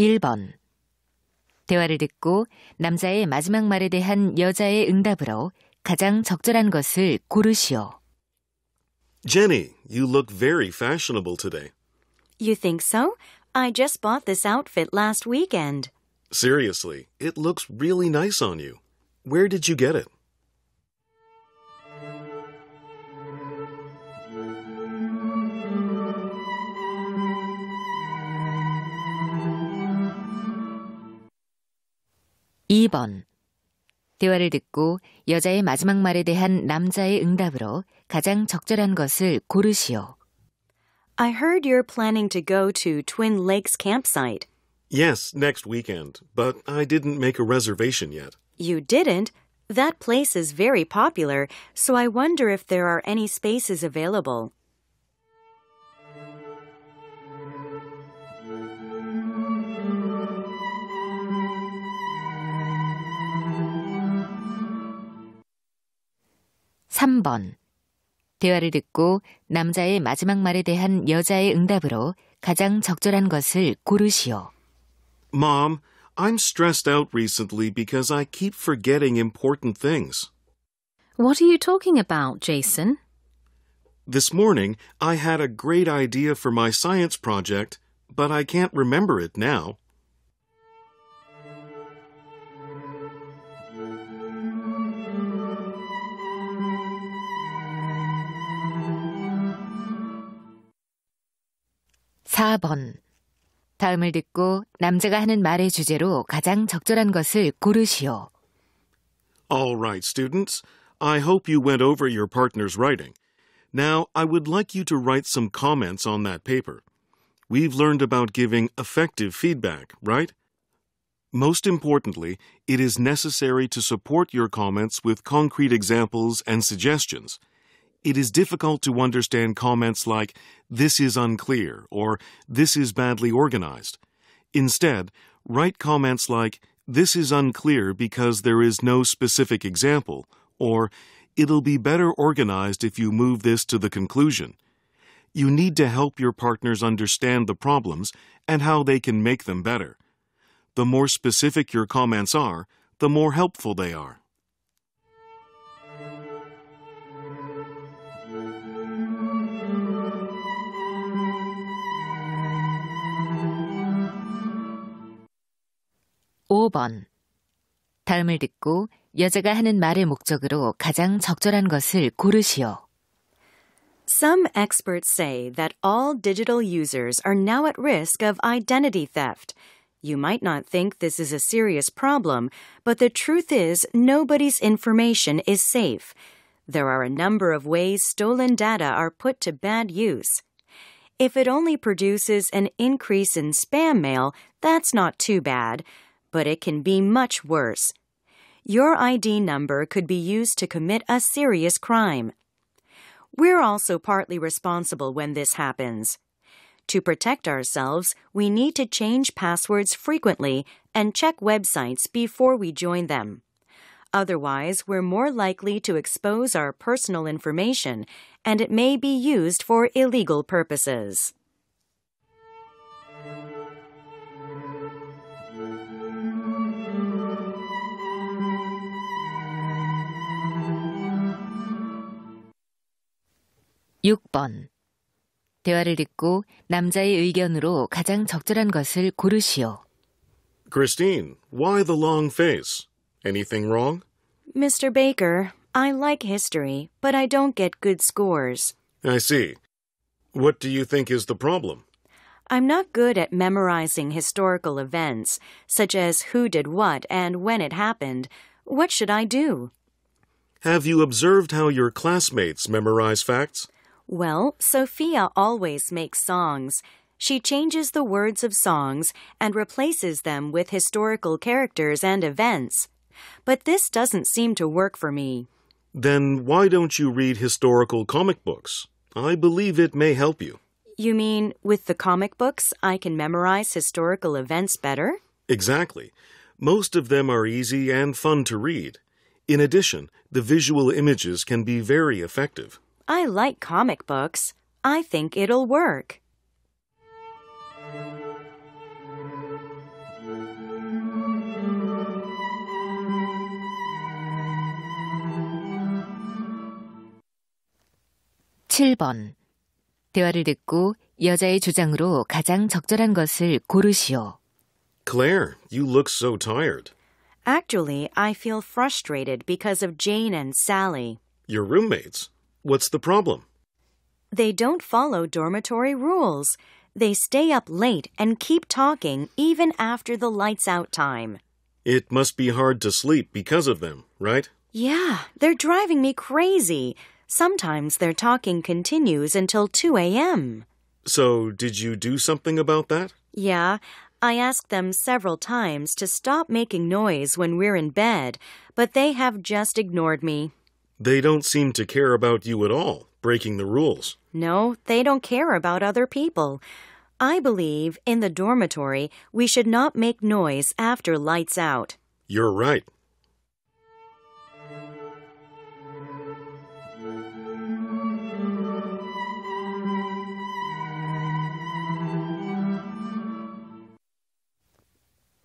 1번. 대화를 듣고 남자의 마지막 말에 대한 여자의 응답으로 가장 적절한 것을 고르시오. Jenny, you look very fashionable today. You think so? I just bought this outfit last weekend. Seriously, it looks really nice on you. Where did you get it? 2번. 대화를 듣고 여자의 마지막 말에 대한 남자의 응답으로 가장 적절한 것을 고르시오. I heard you're planning to go to Twin Lakes campsite. Yes, next weekend, but I didn't make a reservation yet. You didn't? That place is very popular, so I wonder if there are any spaces available. 3번. 대화를 듣고 남자의 마지막 말에 대한 여자의 응답으로 가장 적절한 것을 고르시오. Mom, I'm stressed out recently because I keep forgetting important things. What are you talking about, Jason? This morning, I had a great idea for my science project, but I can't remember it now. 4번. 다음을 듣고 남자가 하는 말의 주제로 가장 적절한 것을 고르시오. All right, students. I hope you went over your partner's writing. Now, I would like you to write some comments on that paper. We've learned about giving effective feedback, right? Most importantly, it is necessary to support your comments with concrete examples and suggestions. It is difficult to understand comments like, this is unclear, or this is badly organized. Instead, write comments like, this is unclear because there is no specific example, or it'll be better organized if you move this to the conclusion. You need to help your partners understand the problems and how they can make them better. The more specific your comments are, the more helpful they are. 5번. 다음을 듣고 여자가 하는 말의 목적으로 가장 적절한 것을 고르시오. Some experts say that all digital users are now at risk of identity theft. You might not think this is a serious problem, but the truth is nobody's information is safe. There are a number of ways stolen data are put to bad use. If it only produces an increase in spam mail, that's not too bad but it can be much worse. Your ID number could be used to commit a serious crime. We're also partly responsible when this happens. To protect ourselves, we need to change passwords frequently and check websites before we join them. Otherwise, we're more likely to expose our personal information and it may be used for illegal purposes. 6번. 대화를 듣고 남자의 의견으로 가장 적절한 것을 고르시오. Christine, why the long face? Anything wrong? Mr. Baker, I like history, but I don't get good scores. I see. What do you think is the problem? I'm not good at memorizing historical events, such as who did what and when it happened. What should I do? Have you observed how your classmates memorize facts? Well, Sophia always makes songs. She changes the words of songs and replaces them with historical characters and events. But this doesn't seem to work for me. Then why don't you read historical comic books? I believe it may help you. You mean with the comic books, I can memorize historical events better? Exactly. Most of them are easy and fun to read. In addition, the visual images can be very effective. I like comic books. I think it'll work. 대화를 듣고 여자의 주장으로 가장 적절한 것을 고르시오. Claire, you look so tired. Actually, I feel frustrated because of Jane and Sally. Your roommates? What's the problem? They don't follow dormitory rules. They stay up late and keep talking even after the lights out time. It must be hard to sleep because of them, right? Yeah, they're driving me crazy. Sometimes their talking continues until 2 a.m. So, did you do something about that? Yeah, I asked them several times to stop making noise when we're in bed, but they have just ignored me. They don't seem to care about you at all, breaking the rules. No, they don't care about other people. I believe in the dormitory we should not make noise after lights out. You're right.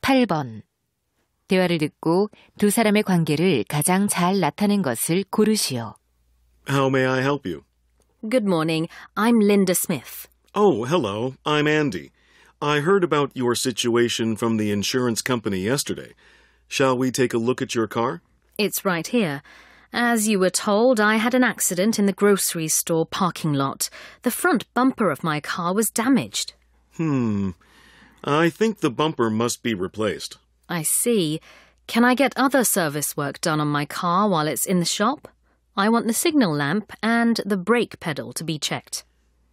(8번) 대화를 듣고 두 사람의 관계를 가장 잘 나타낸 것을 고르시오. How may I help you? Good morning. I'm Linda Smith. Oh, hello. I'm Andy. I heard about your situation from the insurance company yesterday. Shall we take a look at your car? It's right here. As you were told, I had an accident in the grocery store parking lot. The front bumper of my car was damaged. Hmm. I think the bumper must be replaced. I see. Can I get other service work done on my car while it's in the shop? I want the signal lamp and the brake pedal to be checked.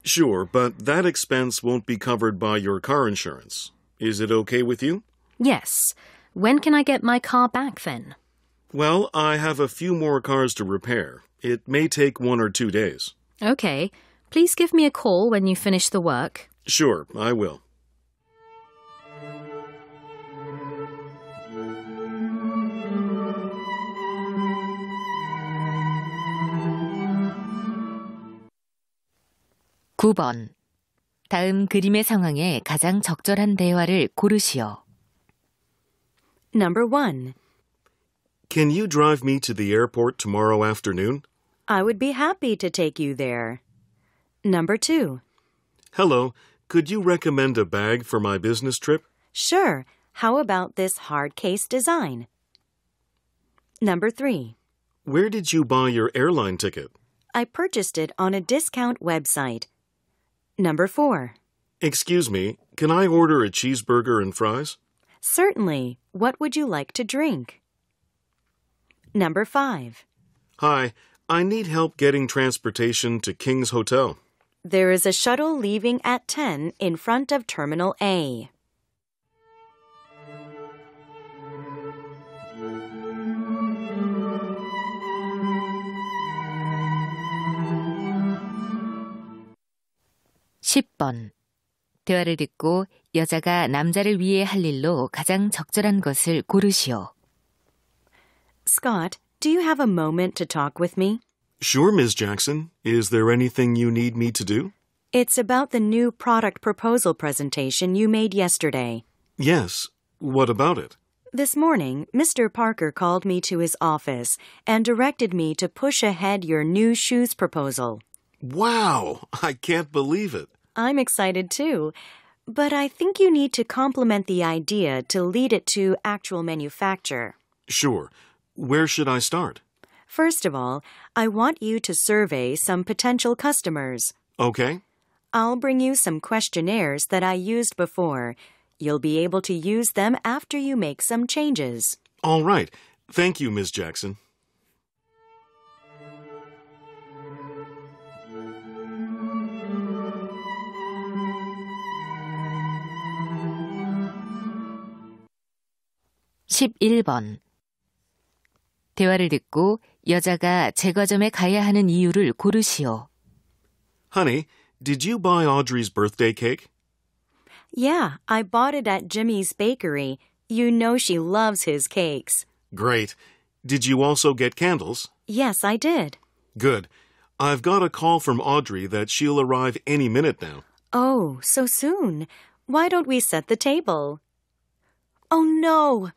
Sure, but that expense won't be covered by your car insurance. Is it okay with you? Yes. When can I get my car back then? Well, I have a few more cars to repair. It may take one or two days. Okay. Please give me a call when you finish the work. Sure, I will. 9번. 다음 그림의 상황에 가장 적절한 대화를 고르시오. Number 1. Can you drive me to the airport tomorrow afternoon? I would be happy to take you there. Number 2. Hello. Could you recommend a bag for my business trip? Sure. How about this hard case design? Number 3. Where did you buy your airline ticket? I purchased it on a discount website. Number 4. Excuse me, can I order a cheeseburger and fries? Certainly. What would you like to drink? Number 5. Hi, I need help getting transportation to King's Hotel. There is a shuttle leaving at 10 in front of Terminal A. 10번. 대화를 듣고 여자가 남자를 위해 할 일로 가장 적절한 것을 고르시오. Scott, do you have a moment to talk with me? Sure, Ms. Jackson. Is there anything you need me to do? It's about the new product proposal presentation you made yesterday. Yes. What about it? This morning, Mr. Parker called me to his office and directed me to push ahead your new shoes proposal. Wow, I can't believe it. I'm excited too. But I think you need to complement the idea to lead it to actual manufacture. Sure. Where should I start? First of all, I want you to survey some potential customers. Okay. I'll bring you some questionnaires that I used before. You'll be able to use them after you make some changes. All right. Thank you, Ms. Jackson. 11번. 대화를 듣고 여자가 제과점에 가야 하는 이유를 고르시오. Honey, did you buy Audrey's birthday cake? Yeah, I bought it at Jimmy's bakery. You know she loves his cakes. Great. Did you also get candles? Yes, I did. Good. I've got a call from Audrey that she'll arrive any minute now. Oh, so soon. Why don't we set the table? Oh, no!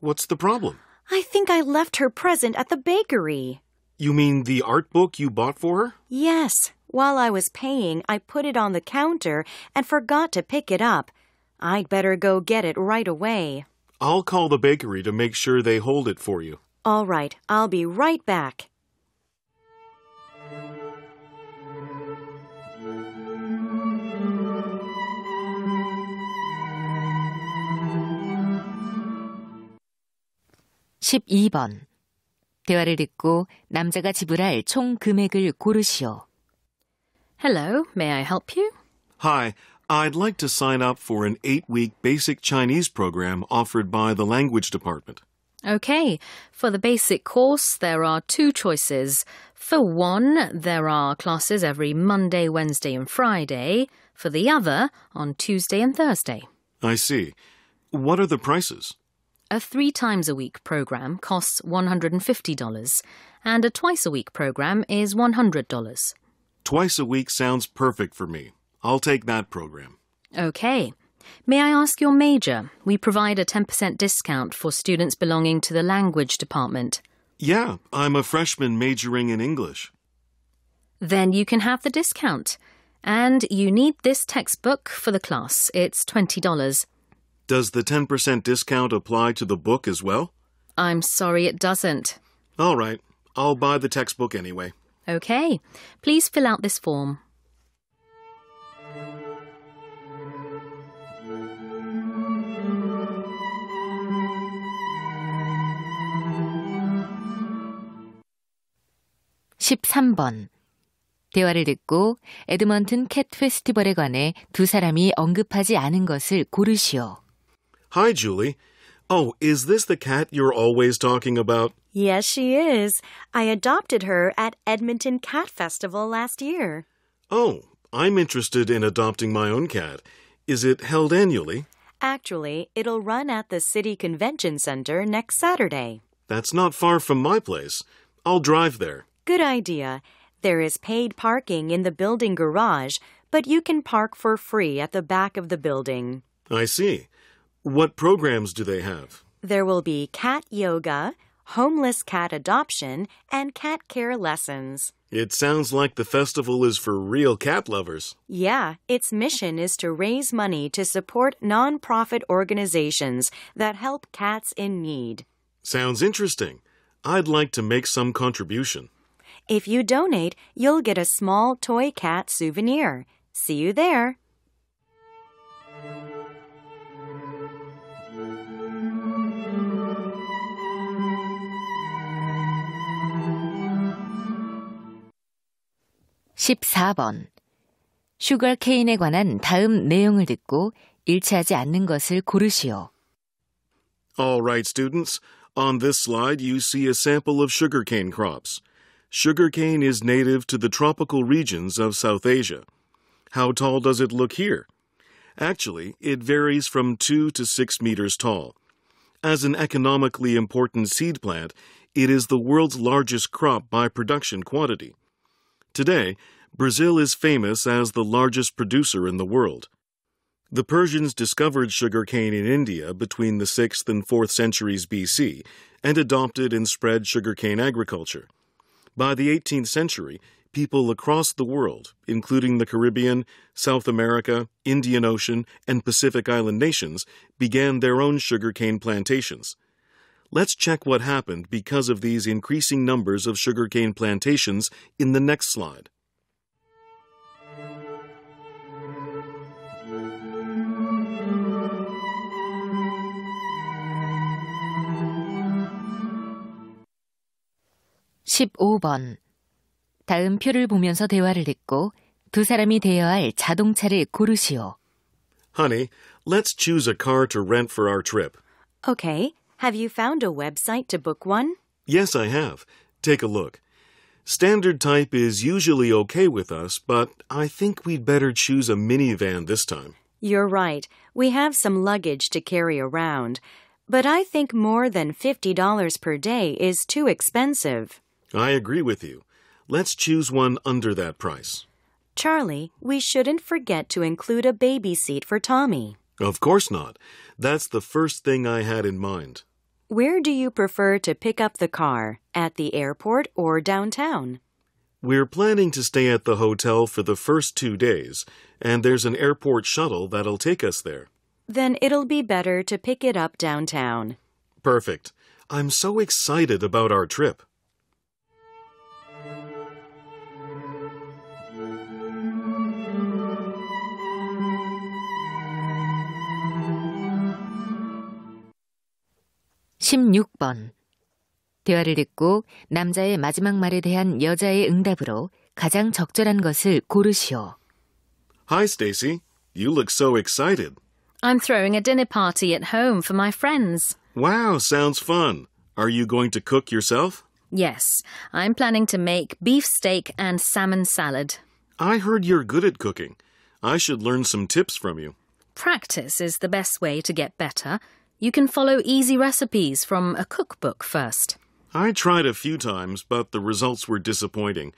What's the problem? I think I left her present at the bakery. You mean the art book you bought for her? Yes. While I was paying, I put it on the counter and forgot to pick it up. I'd better go get it right away. I'll call the bakery to make sure they hold it for you. All right, I'll be right back. 12번. 대화를 듣고 남자가 지불할 총 금액을 고르시오. Hello, may I help you? Hi, I'd like to sign up for an eight week basic Chinese program offered by the language department. Okay, for the basic course, there are two choices. For one, there are classes every Monday, Wednesday, and Friday. For the other, on Tuesday and Thursday. I see. What are the prices? A three times a week program costs $150, and a twice a week program is $100. Twice a week sounds perfect for me. I'll take that program. Okay. May I ask your major? We provide a 10% discount for students belonging to the language department. Yeah, I'm a freshman majoring in English. Then you can have the discount. And you need this textbook for the class. It's $20. Does the 10% discount apply to the book as well? I'm sorry it doesn't. All right. I'll buy the textbook anyway. OK. Please fill out this form. (13번) 대화를 듣고 에드먼튼 캣 페스티벌에 관해 두 사람이 언급하지 않은 것을 고르시오. Hi, Julie. Oh, is this the cat you're always talking about? Yes, she is. I adopted her at Edmonton Cat Festival last year. Oh, I'm interested in adopting my own cat. Is it held annually? Actually, it'll run at the City Convention Center next Saturday. That's not far from my place. I'll drive there. Good idea. There is paid parking in the building garage, but you can park for free at the back of the building. I see. What programs do they have? There will be cat yoga, homeless cat adoption, and cat care lessons. It sounds like the festival is for real cat lovers. Yeah, its mission is to raise money to support nonprofit organizations that help cats in need. Sounds interesting. I'd like to make some contribution. If you donate, you'll get a small toy cat souvenir. See you there. 14번. 슈걸케인에 관한 다음 내용을 듣고 일치하지 않는 것을 고르시오. All right, students. On this slide, you see a sample of sugarcane crops. Sugarcane is native to the tropical regions of South Asia. How tall does it look here? Actually, it varies from 2 to 6 meters tall. As an economically important seed plant, it is the world's largest crop by production quantity. Today, Brazil is famous as the largest producer in the world. The Persians discovered sugarcane in India between the 6th and 4th centuries BC and adopted and spread sugarcane agriculture. By the 18th century, people across the world, including the Caribbean, South America, Indian Ocean, and Pacific Island nations, began their own sugarcane plantations. Let's check what happened because of these increasing numbers of sugarcane plantations in the next slide. 15번. 다음 표를 보면서 대화를 듣고 두 사람이 대여할 자동차를 고르시오. Honey, let's choose a car to rent for our trip. Okay. Have you found a website to book one? Yes, I have. Take a look. Standard type is usually okay with us, but I think we'd better choose a minivan this time. You're right. We have some luggage to carry around. But I think more than $50 per day is too expensive. I agree with you. Let's choose one under that price. Charlie, we shouldn't forget to include a baby seat for Tommy. Of course not. That's the first thing I had in mind. Where do you prefer to pick up the car? At the airport or downtown? We're planning to stay at the hotel for the first two days, and there's an airport shuttle that'll take us there. Then it'll be better to pick it up downtown. Perfect. I'm so excited about our trip. 16번. 대화를 듣고 남자의 마지막 말에 대한 여자의 응답으로 가장 적절한 것을 고르시오. Hi, Stacy. You look so excited. I'm throwing a dinner party at home for my friends. Wow, sounds fun. Are you going to cook yourself? Yes, I'm planning to make beef steak and salmon salad. I heard you're good at cooking. I should learn some tips from you. Practice is the best way to get better. You can follow easy recipes from a cookbook first. I tried a few times, but the results were disappointing.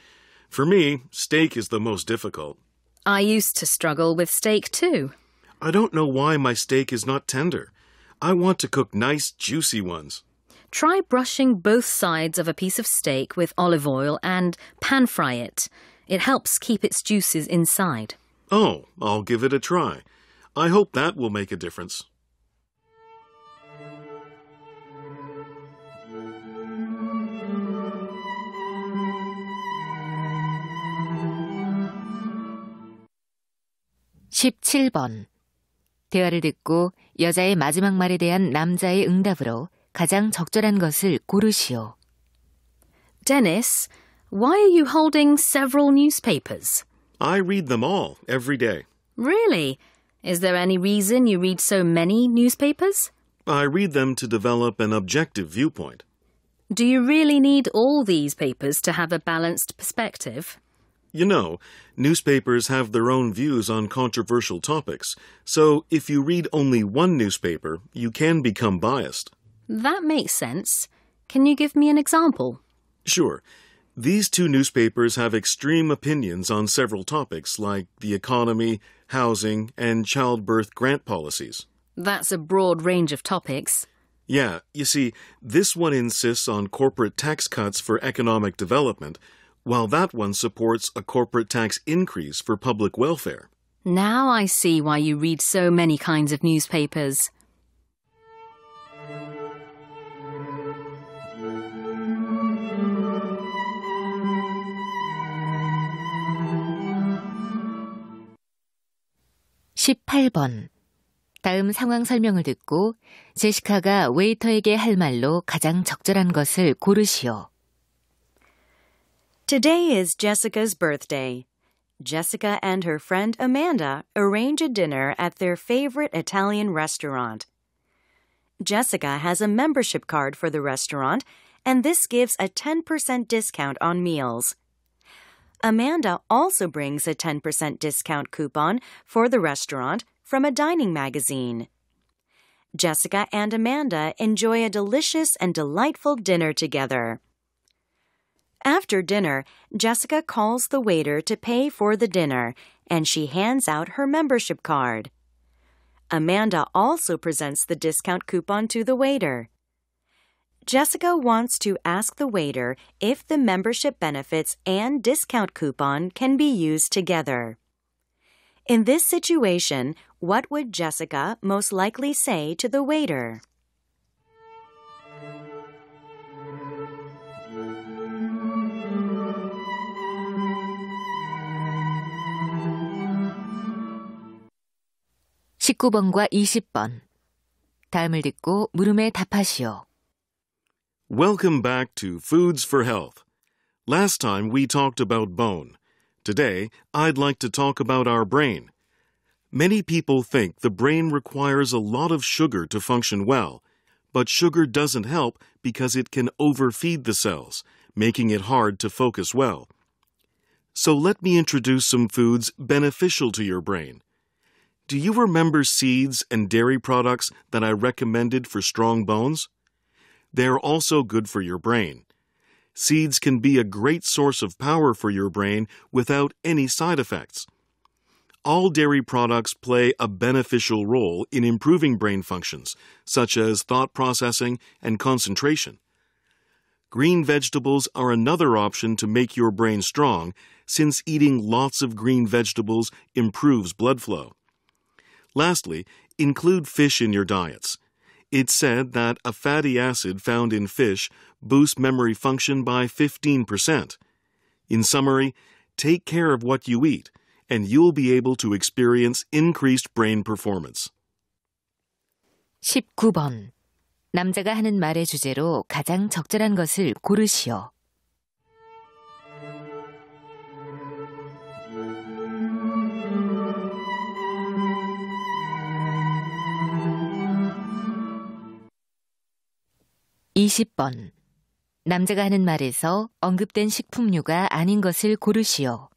For me, steak is the most difficult. I used to struggle with steak too. I don't know why my steak is not tender. I want to cook nice, juicy ones. Try brushing both sides of a piece of steak with olive oil and pan fry it. It helps keep its juices inside. Oh, I'll give it a try. I hope that will make a difference. 17번. 대화를 듣고 여자의 마지막 말에 대한 남자의 응답으로 가장 적절한 것을 고르시오. Dennis, why are you holding several newspapers? I read them all every day. Really? Is there any reason you read so many newspapers? I read them to develop an objective viewpoint. Do you really need all these papers to have a balanced perspective? You know, newspapers have their own views on controversial topics, so if you read only one newspaper, you can become biased. That makes sense. Can you give me an example? Sure. These two newspapers have extreme opinions on several topics like the economy, housing, and childbirth grant policies. That's a broad range of topics. Yeah, you see, this one insists on corporate tax cuts for economic development while that one supports a corporate tax increase for public welfare. Now I see why you read so many kinds of newspapers. (18번) 다음 상황 설명을 듣고 제시카가 웨이터에게 할 말로 가장 적절한 것을 고르시오. Today is Jessica's birthday. Jessica and her friend Amanda arrange a dinner at their favorite Italian restaurant. Jessica has a membership card for the restaurant, and this gives a 10% discount on meals. Amanda also brings a 10% discount coupon for the restaurant from a dining magazine. Jessica and Amanda enjoy a delicious and delightful dinner together. After dinner, Jessica calls the waiter to pay for the dinner and she hands out her membership card. Amanda also presents the discount coupon to the waiter. Jessica wants to ask the waiter if the membership benefits and discount coupon can be used together. In this situation, what would Jessica most likely say to the waiter? 19번과 20번. 다음을 듣고 물음에 답하시오. Welcome back to Foods for Health. Last time we talked about bone. Today, I'd like to talk about our brain. Many people think the brain requires a lot of sugar to function well, but sugar doesn't help because it can overfeed the cells, making it hard to focus well. So let me introduce some foods beneficial to your brain. Do you remember seeds and dairy products that I recommended for strong bones? They are also good for your brain. Seeds can be a great source of power for your brain without any side effects. All dairy products play a beneficial role in improving brain functions, such as thought processing and concentration. Green vegetables are another option to make your brain strong, since eating lots of green vegetables improves blood flow. Lastly, include fish in your diets. It's said that a fatty acid found in fish boosts memory function by 15%. In summary, take care of what you eat, and you'll be able to experience increased brain performance. 19번 남자가 하는 말의 주제로 가장 적절한 것을 고르시오. 20번. 남자가 하는 말에서 언급된 식품류가 아닌 것을 고르시오.